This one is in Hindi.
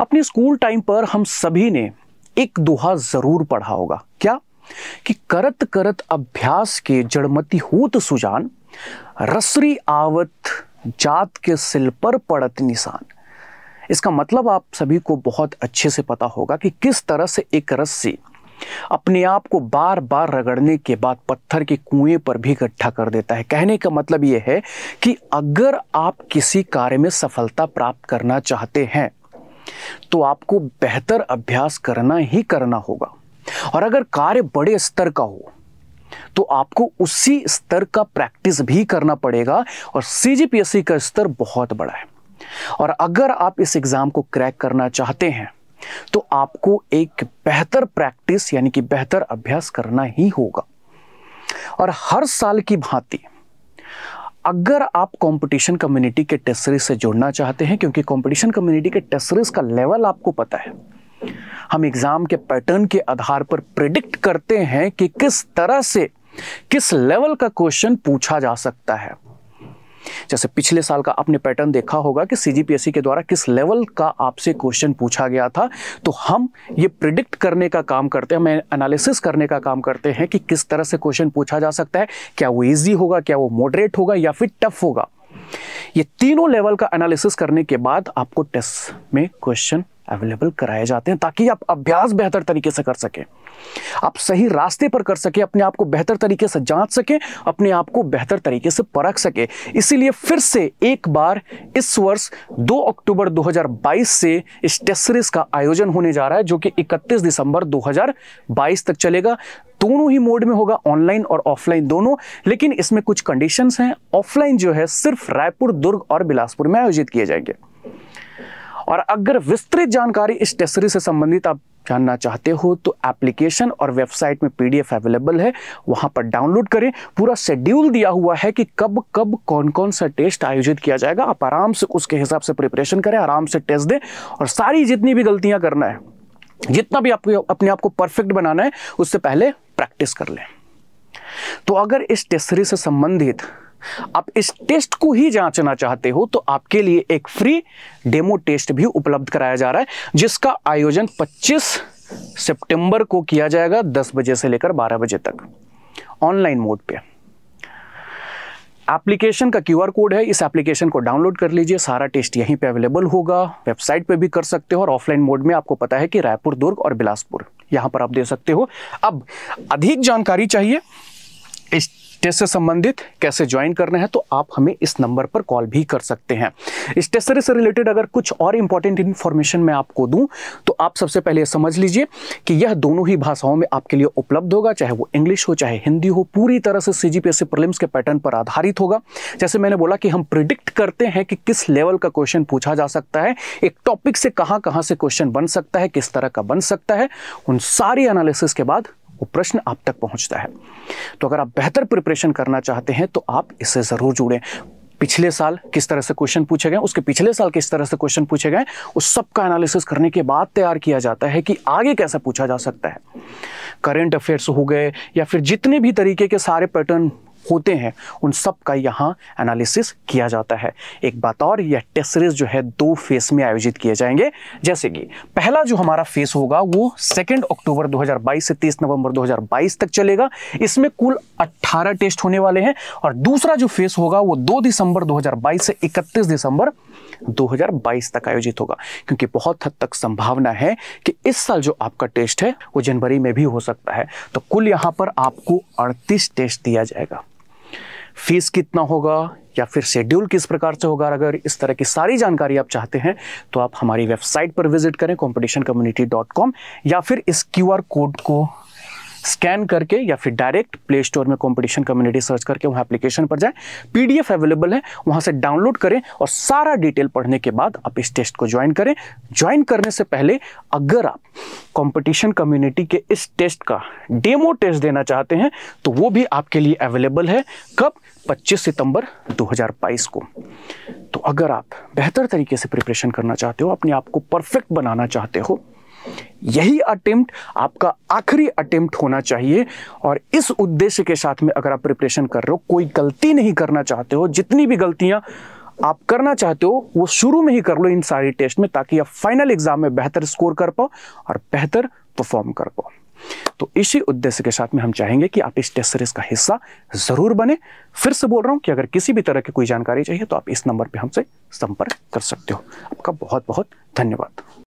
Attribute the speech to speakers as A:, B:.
A: अपने स्कूल टाइम पर हम सभी ने एक दोहा ज़रूर पढ़ा होगा क्या कि करत करत अभ्यास के जड़मती होत सुजान रसरी आवत जात के सिल पर पड़त निशान इसका मतलब आप सभी को बहुत अच्छे से पता होगा कि किस तरह से एक रस्सी अपने आप को बार बार रगड़ने के बाद पत्थर के कुएं पर भी इकट्ठा कर देता है कहने का मतलब यह है कि अगर आप किसी कार्य में सफलता प्राप्त करना चाहते हैं तो आपको बेहतर अभ्यास करना ही करना होगा और अगर कार्य बड़े स्तर का हो तो आपको उसी स्तर का प्रैक्टिस भी करना पड़ेगा और सीजीपीएससी का स्तर बहुत बड़ा है और अगर आप इस एग्ज़ाम को क्रैक करना चाहते हैं तो आपको एक बेहतर प्रैक्टिस यानी कि बेहतर अभ्यास करना ही होगा और हर साल की भांति अगर आप कंपटीशन कम्युनिटी के टेस्ट सीरीज से जुड़ना चाहते हैं क्योंकि कंपटीशन कम्युनिटी के टेस्ट सीरीज का लेवल आपको पता है हम एग्ज़ाम के पैटर्न के आधार पर प्रिडिक्ट करते हैं कि किस तरह से किस लेवल का क्वेश्चन पूछा जा सकता है जैसे पिछले साल का आपने पैटर्न देखा होगा कि सी के द्वारा किस लेवल का आपसे क्वेश्चन पूछा गया था तो हम ये प्रिडिक्ट करने का काम करते हैं हमें एनालिसिस करने का काम करते हैं कि किस तरह से क्वेश्चन पूछा जा सकता है क्या वो ईजी होगा क्या वो मॉडरेट होगा या फिर टफ होगा ये तीनों लेवल का एनालिसिस करने के बाद आपको टेस्ट में क्वेश्चन अवेलेबल कराए जाते हैं ताकि आप अभ्यास बेहतर तरीके से कर सकें आप सही रास्ते पर कर सकें अपने आप को बेहतर तरीके से जांच सकें अपने आप को बेहतर तरीके से परख सकें इसीलिए फिर से एक बार इस वर्ष 2 अक्टूबर 2022 से इस टेस्ट सीरीज का आयोजन होने जा रहा है जो कि 31 दिसंबर 2022 तक चलेगा दोनों ही मोड में होगा ऑनलाइन और ऑफलाइन दोनों लेकिन इसमें कुछ कंडीशंस हैं ऑफलाइन जो है सिर्फ रायपुर दुर्ग और बिलासपुर में आयोजित किए जाएंगे और अगर विस्तृत जानकारी इस टेस्टरी से संबंधित आप जानना चाहते हो तो एप्लीकेशन और वेबसाइट में पीडीएफ अवेलेबल है वहां पर डाउनलोड करें पूरा शेड्यूल दिया हुआ है कि कब कब कौन कौन सा टेस्ट आयोजित किया जाएगा आप आराम से उसके हिसाब से प्रिपरेशन करें आराम से टेस्ट दें और सारी जितनी भी गलतियां करना है जितना भी आपको अपने आप को परफेक्ट बनाना है उससे पहले प्रैक्टिस कर लें तो अगर इस टेस्टरी से संबंधित आप इस टेस्ट को ही जांचना चाहते हो तो आपके लिए एक फ्री डेमो टेस्ट भी उपलब्ध कराया जा रहा है जिसका आयोजन 25 सितंबर को किया जाएगा 10 बजे से लेकर 12 बजे तक ऑनलाइन मोड पे एप्लीकेशन का क्यूआर कोड है इस एप्लीकेशन को डाउनलोड कर लीजिए सारा टेस्ट यहीं पे अवेलेबल होगा वेबसाइट पे भी कर सकते हो और ऑफलाइन मोड में आपको पता है कि रायपुर दुर्ग और बिलासपुर यहां पर आप दे सकते हो अब अधिक जानकारी चाहिए इस टेस्ट से संबंधित कैसे ज्वाइन करना है तो आप हमें इस नंबर पर कॉल भी कर सकते हैं इस टेस्टरी से रिलेटेड अगर कुछ और इंपॉर्टेंट इन्फॉर्मेशन मैं आपको दूं तो आप सबसे पहले समझ लीजिए कि यह दोनों ही भाषाओं में आपके लिए उपलब्ध होगा चाहे वो इंग्लिश हो चाहे हिंदी हो पूरी तरह से सी जी के पैटर्न पर आधारित होगा जैसे मैंने बोला कि हम प्रिडिक्ट करते हैं कि किस लेवल का क्वेश्चन पूछा जा सकता है एक टॉपिक से कहाँ कहाँ से क्वेश्चन बन सकता है किस तरह का बन सकता है उन सारी एनालिसिस के बाद वो प्रश्न आप तक पहुंचता है तो अगर आप बेहतर प्रिपरेशन करना चाहते हैं तो आप इससे ज़रूर जुड़ें पिछले साल किस तरह से क्वेश्चन पूछे गए उसके पिछले साल किस तरह से क्वेश्चन पूछे गए उस सब का एनालिसिस करने के बाद तैयार किया जाता है कि आगे कैसे पूछा जा सकता है करंट अफेयर्स हो गए या फिर जितने भी तरीके के सारे पैटर्न होते हैं उन सब का यहाँ एनालिसिस किया जाता है एक बात और यह टेस्ट सीरीज जो है दो फेस में आयोजित किए जाएंगे जैसे कि पहला जो हमारा फेस होगा वो सेकेंड अक्टूबर 2022 से 30 नवंबर 2022 तक चलेगा इसमें कुल 18 टेस्ट होने वाले हैं और दूसरा जो फेस होगा वो दो दिसंबर दो से इकतीस दिसंबर 2022 तक आयोजित होगा क्योंकि बहुत हद तक संभावना है कि इस साल जो आपका टेस्ट है वो जनवरी में भी हो सकता है तो कुल यहाँ पर आपको अड़तीस टेस्ट दिया जाएगा फीस कितना होगा या फिर शेड्यूल किस प्रकार से होगा अगर इस तरह की सारी जानकारी आप चाहते हैं तो आप हमारी वेबसाइट पर विजिट करें कॉम्पिटिशन कम्युनिटी डॉट कॉम या फिर इस क्यू आर कोड को स्कैन करके या फिर डायरेक्ट प्ले स्टोर में कॉम्पिटिशन कम्युनिटी सर्च करके वहाँ एप्लीकेशन पर जाएं पीडीएफ अवेलेबल है वहाँ से डाउनलोड करें और सारा डिटेल पढ़ने के बाद आप इस टेस्ट को ज्वाइन करें ज्वाइन करने से पहले अगर आप कॉम्पिटिशन कम्युनिटी के इस टेस्ट का डेमो टेस्ट देना चाहते हैं तो वो भी आपके लिए अवेलेबल है कब 25 सितंबर 2022 को तो अगर आप बेहतर तरीके से प्रिपरेशन करना चाहते हो अपने आप को परफेक्ट बनाना चाहते हो यही अटेम्प्ट आपका आखिरी अटेम्प्ट होना चाहिए और इस उद्देश्य के साथ में अगर आप प्रिपरेशन कर रहे हो कोई गलती नहीं करना चाहते हो जितनी भी गलतियां आप करना चाहते हो वो शुरू में ही कर लो इन सारे टेस्ट में ताकि आप फाइनल एग्जाम में बेहतर स्कोर कर पाओ और बेहतर परफॉर्म कर पाओ तो इसी उद्देश्य के साथ में हम चाहेंगे कि आप इस टेस्ट सीरीज का हिस्सा जरूर बने फिर से बोल रहा हूं कि अगर किसी भी तरह की कोई जानकारी चाहिए तो आप इस नंबर पर हमसे संपर्क कर सकते हो आपका बहुत बहुत धन्यवाद